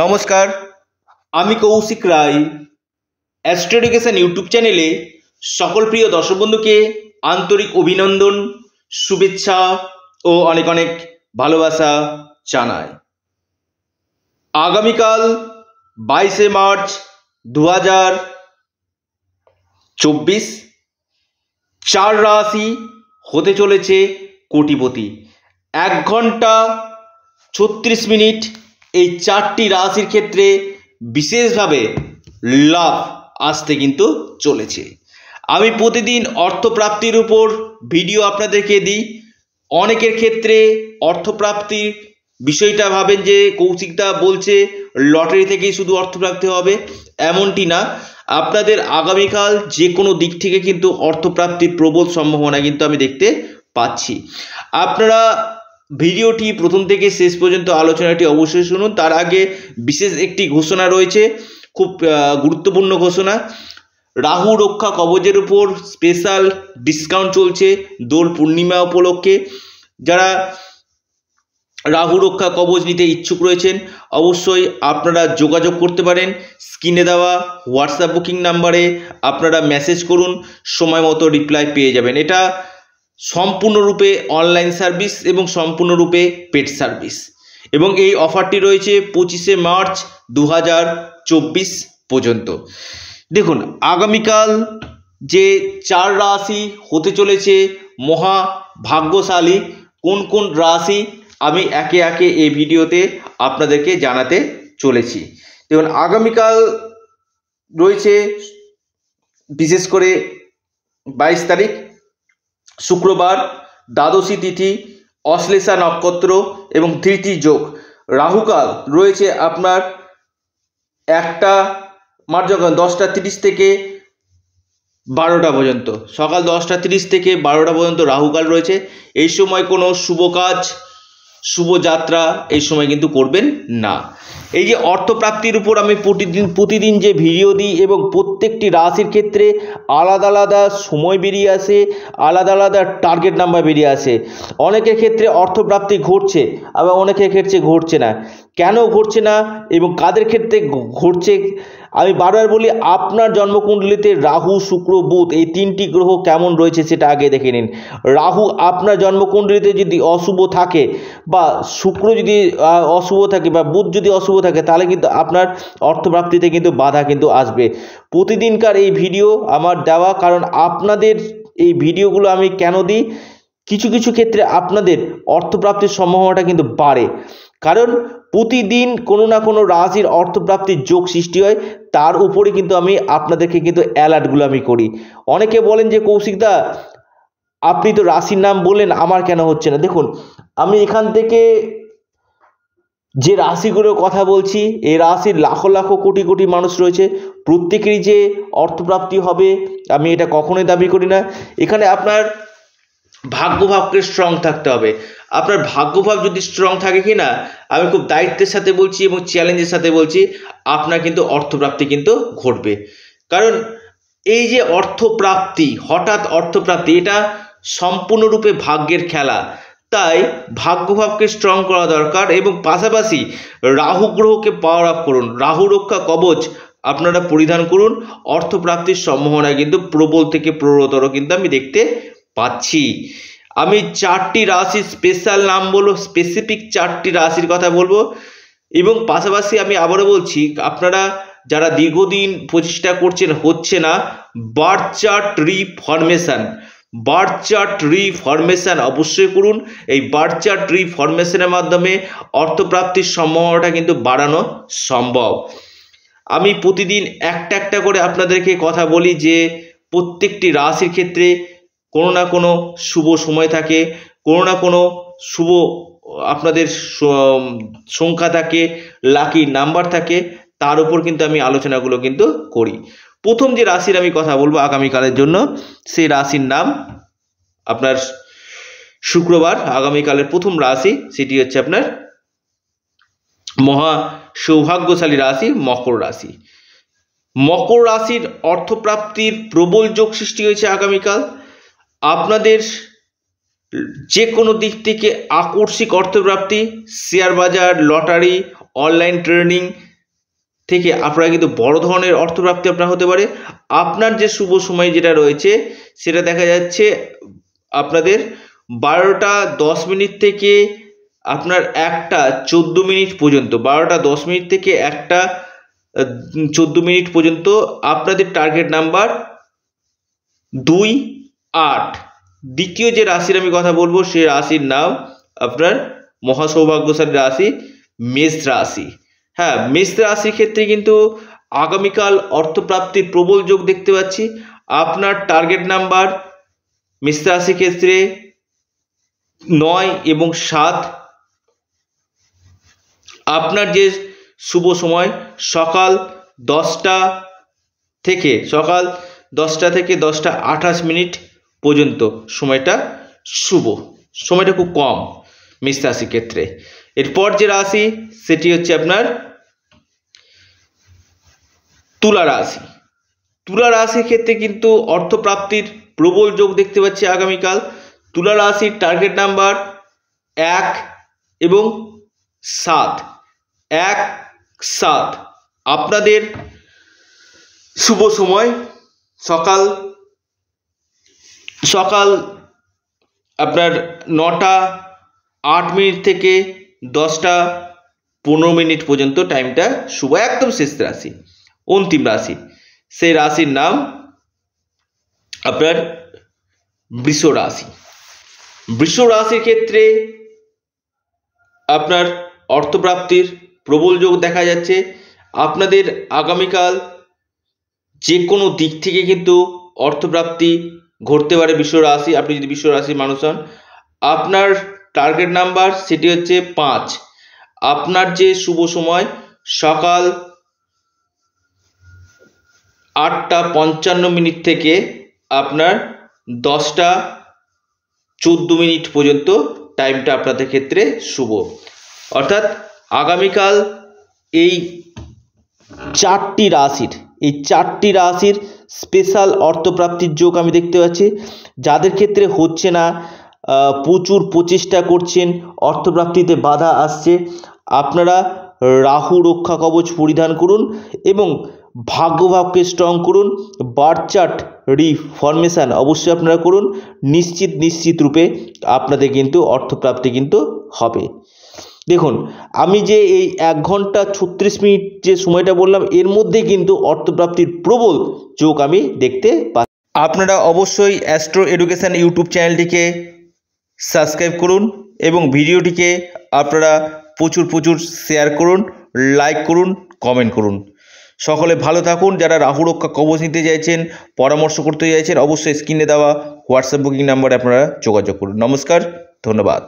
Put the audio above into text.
নমস্কার আমি কৌশিক রায় অ্যাস্ট্রোডিকেশন ইউটিউব চ্যানেলে সকল প্রিয় দর্শক বন্ধুকে আন্তরিক অভিনন্দন শুভেচ্ছা ও অনেক অনেক ভালোবাসা জানায় আগামীকাল বাইশে মার্চ দু হাজার চব্বিশ চার রাশি হতে চলেছে কোটিপতি এক ঘন্টা ছত্রিশ মিনিট এই চারটি রাশির ক্ষেত্রে বিশেষভাবে লাভ আসতে কিন্তু চলেছে আমি প্রতিদিন অর্থপ্রাপ্তির উপর ভিডিও আপনাদেরকে দিই অনেকের ক্ষেত্রে অর্থপ্রাপ্তির বিষয়টা ভাবেন যে কৌশিকদা বলছে লটারি থেকেই শুধু অর্থপ্রাপ্তি হবে এমনটি না আপনাদের আগামীকাল যে কোনো দিক থেকে কিন্তু অর্থপ্রাপ্তির প্রবল সম্ভাবনা কিন্তু আমি দেখতে পাচ্ছি আপনারা ভিডিওটি প্রথম থেকে শেষ পর্যন্ত আলোচনাটি অবশ্যই শুনুন তার আগে বিশেষ একটি ঘোষণা রয়েছে খুব গুরুত্বপূর্ণ ঘোষণা রাহু রক্ষা কবজের উপর স্পেশাল ডিসকাউন্ট চলছে দোল পূর্ণিমা উপলক্ষে যারা রাহু রক্ষা কবজ নিতে ইচ্ছুক রয়েছেন অবশ্যই আপনারা যোগাযোগ করতে পারেন স্ক্রিনে দেওয়া হোয়াটসঅ্যাপ বুকিং নাম্বারে আপনারা মেসেজ করুন সময় মতো রিপ্লাই পেয়ে যাবেন এটা সম্পূর্ণরূপে অনলাইন সার্ভিস এবং সম্পূর্ণরূপে পেড সার্ভিস এবং এই অফারটি রয়েছে পঁচিশে মার্চ দু পর্যন্ত দেখুন আগামীকাল যে চার রাশি হতে চলেছে মহা ভাগ্যশালী কোন কোন রাশি আমি একে একে এই ভিডিওতে আপনাদেরকে জানাতে চলেছি দেখুন আগামীকাল রয়েছে বিশেষ করে বাইশ তারিখ শুক্রবার দ্বাদশী তিথি অশ্লেষা নক্ষত্র এবং ধৃতি যোগ রাহুকাল রয়েছে আপনার একটা মার্জগণ দশটা তিরিশ থেকে বারোটা পর্যন্ত সকাল দশটা তিরিশ থেকে বারোটা পর্যন্ত রাহুকাল রয়েছে এই সময় কোনো শুভ কাজ শুভযাত্রা এই সময় কিন্তু করবেন না এই যে অর্থপ্রাপ্তির উপর আমি প্রতিদিন প্রতিদিন যে ভিডিও দিই এবং প্রত্যেকটি রাশির ক্ষেত্রে আলাদা আলাদা সময় বেরিয়ে আসে আলাদা আলাদা টার্গেট নাম্বার বেরিয়ে আসে অনেকের ক্ষেত্রে অর্থপ্রাপ্তি ঘটছে আবার অনেকের ক্ষেত্রে ঘটছে না কেন ঘটছে না এবং কাদের ক্ষেত্রে ঘটছে আমি বারবার বলি আপনার জন্মকুণ্ডলিতে রাহু শুক্র বুধ এই তিনটি গ্রহ কেমন রয়েছে সেটা আগে দেখে নিন রাহু আপনার জন্মকুণ্ডলিতে যদি অশুভ থাকে বা শুক্র যদি অশুভ থাকে বা বুধ যদি অশুভ থাকে তাহলে কিন্তু আপনার অর্থপ্রাপ্তিতে কিন্তু বাধা কিন্তু আসবে প্রতিদিনকার এই ভিডিও আমার দেওয়া কারণ আপনাদের এই ভিডিওগুলো আমি কেন দিই কিছু কিছু ক্ষেত্রে আপনাদের অর্থপ্রাপ্তির সম্ভাবনাটা কিন্তু বাড়ে কারণ প্রতিদিন কোনো না কোনো রাশির অর্থপ্রাপ্তির যোগ সৃষ্টি হয় তার উপরে কিন্তু আমি আপনাদেরকে কিন্তু অ্যালার্টগুলো আমি করি অনেকে বলেন যে কৌশিকদা আপনি তো রাশির নাম বললেন আমার কেন হচ্ছে না দেখুন আমি এখান থেকে যে রাশিগুলোর কথা বলছি এই রাশির লাখো লাখো কোটি কোটি মানুষ রয়েছে প্রত্যেকেরই যে অর্থপ্রাপ্তি হবে আমি এটা কখনোই দাবি করি না এখানে আপনার ভাগ্যভাবকে স্ট্রং থাকতে হবে আপনার ভাগ্যভাব যদি স্ট্রং থাকে কি না আমি খুব দায়িত্বের সাথে বলছি এবং চ্যালেঞ্জের সাথে বলছি আপনার কিন্তু অর্থপ্রাপ্তি কিন্তু ঘটবে কারণ এই যে অর্থপ্রাপ্তি হঠাৎ অর্থপ্রাপ্তি এটা সম্পূর্ণরূপে ভাগ্যের খেলা তাই ভাগ্যভাবকে স্ট্রং করা দরকার এবং পাশাপাশি রাহু গ্রহকে পাওয়ার আপ করুন রাহু রক্ষা কবচ আপনারা পরিধান করুন অর্থপ্রাপ্তির সম্ভাবনা কিন্তু প্রবল থেকে প্রবলতর কিন্তু আমি দেখতে পাচ্ছি আমি চারটি রাশি স্পেশাল নাম বলবো স্পেসিফিক চারটি রাশির কথা বলবো এবং পাশাপাশি আমি আবারও বলছি আপনারা যারা দীর্ঘদিন প্রচেষ্টা করছেন হচ্ছে না birth chart reformation birth chart reformation অবশ্যই করুন এই বার্থ চার্ট রিফরমেশানের মাধ্যমে অর্থপ্রাপ্তির সম্ভাবনাটা কিন্তু বাড়ানো সম্ভব আমি প্রতিদিন একটা একটা করে আপনাদেরকে কথা বলি যে প্রত্যেকটি রাশির ক্ষেত্রে কোনো না কোনো শুভ সময় থাকে কোনো না কোনো শুভ আপনাদের সংখ্যা থাকে লাকি নাম্বার থাকে তার উপর কিন্তু আমি আলোচনাগুলো কিন্তু করি প্রথম যে রাশির আমি কথা বলবো আগামীকালের জন্য সেই রাশির নাম আপনার শুক্রবার আগামীকালের প্রথম রাশি সেটি হচ্ছে আপনার মহা সৌভাগ্যশালী রাশি মকর রাশি মকর রাশির অর্থপ্রাপ্তির প্রবল যোগ সৃষ্টি হয়েছে আগামীকাল আপনাদের যে কোনো দিক থেকে আকর্ষিক অর্থপ্রাপ্তি শেয়ার বাজার লটারি অনলাইন ট্রেনিং থেকে আপনারা কিন্তু বড় ধরনের অর্থপ্রাপ্তি আপনার হতে পারে আপনার যে শুভ সময় যেটা রয়েছে সেটা দেখা যাচ্ছে আপনাদের বারোটা দশ মিনিট থেকে আপনার একটা চোদ্দো মিনিট পর্যন্ত বারোটা দশ মিনিট থেকে একটা চোদ্দো মিনিট পর্যন্ত আপনাদের টার্গেট নাম্বার দুই আট দ্বিতীয় যে রাশির আমি কথা বলবো সে রাশির নাম আপনার মহাসৌভাগ্যশালী রাশি মেষ রাশি হ্যাঁ মেষ রাশির ক্ষেত্রে কিন্তু আগামীকাল অর্থপ্রাপ্তির প্রবল যোগ দেখতে পাচ্ছি আপনার টার্গেট নাম্বার মেষ রাশির ক্ষেত্রে নয় এবং সাত আপনার যে শুভ সময় সকাল দশটা থেকে সকাল দশটা থেকে দশটা আঠাশ মিনিট পর্যন্ত সময়টা শুভ সময়টা খুব কম মেষ রাশির ক্ষেত্রে এরপর যে রাশি সেটি হচ্ছে আপনার তুলা রাশি তুলা রাশির ক্ষেত্রে কিন্তু অর্থপ্রাপ্তির প্রবল যোগ দেখতে পাচ্ছি আগামীকাল তুলা রাশির টার্গেট নাম্বার এক এবং সাত এক সাত আপনাদের শুভ সময় সকাল সকাল আপনার নটা আট মিনিট থেকে দশটা পনেরো মিনিট পর্যন্ত টাইমটা শুভ একদম শেষ রাশি অন্তিম রাশি সেই রাশির নাম আপনার বৃষ রাশি বৃষ রাশির ক্ষেত্রে আপনার অর্থপ্রাপ্তির প্রবল যোগ দেখা যাচ্ছে আপনাদের আগামীকাল যে কোনো দিক থেকে কিন্তু অর্থপ্রাপ্তি ঘটতে পারে বিশ্ব রাশি আপনি যদি বিশ্ব রাশির মানুষ হন আপনার টার্গেট নাম্বার সেটি হচ্ছে পাঁচ আপনার যে শুভ সময় সকাল আটটা পঞ্চান্ন মিনিট থেকে আপনার দশটা চোদ্দ মিনিট পর্যন্ত টাইমটা আপনাদের ক্ষেত্রে শুভ অর্থাৎ আগামীকাল এই চারটি রাশির এই চারটি রাশির স্পেশাল অর্থপ্রাপ্তির যোগ আমি দেখতে পাচ্ছি যাদের ক্ষেত্রে হচ্ছে না প্রচুর প্রচেষ্টা করছেন অর্থপ্রাপ্তিতে বাধা আসছে আপনারা রাহু রক্ষা কবচ পরিধান করুন এবং ভাগ্যভাবকে স্ট্রং করুন বার্চার্ট রিফরমেশান অবশ্যই আপনারা করুন নিশ্চিত নিশ্চিত রূপে আপনাদের কিন্তু অর্থপ্রাপ্তি কিন্তু হবে দেখুন আমি যে এই এক ঘন্টা ছত্রিশ মিনিট যে সময়টা বললাম এর মধ্যে কিন্তু অর্থপ্রাপ্তির প্রবল যোগ আমি দেখতে পাচ্ছি আপনারা অবশ্যই অ্যাস্ট্রো এডুকেশান ইউটিউব চ্যানেলটিকে সাবস্ক্রাইব করুন এবং ভিডিওটিকে আপনারা প্রচুর প্রচুর শেয়ার করুন লাইক করুন কমেন্ট করুন সকলে ভালো থাকুন যারা রাহু রক্ষা কবচ নিতে চাইছেন পরামর্শ করতে চাইছেন অবশ্যই স্ক্রিনে দেওয়া হোয়াটসঅ্যাপ বুকিং নাম্বারে আপনারা যোগাযোগ করুন নমস্কার ধন্যবাদ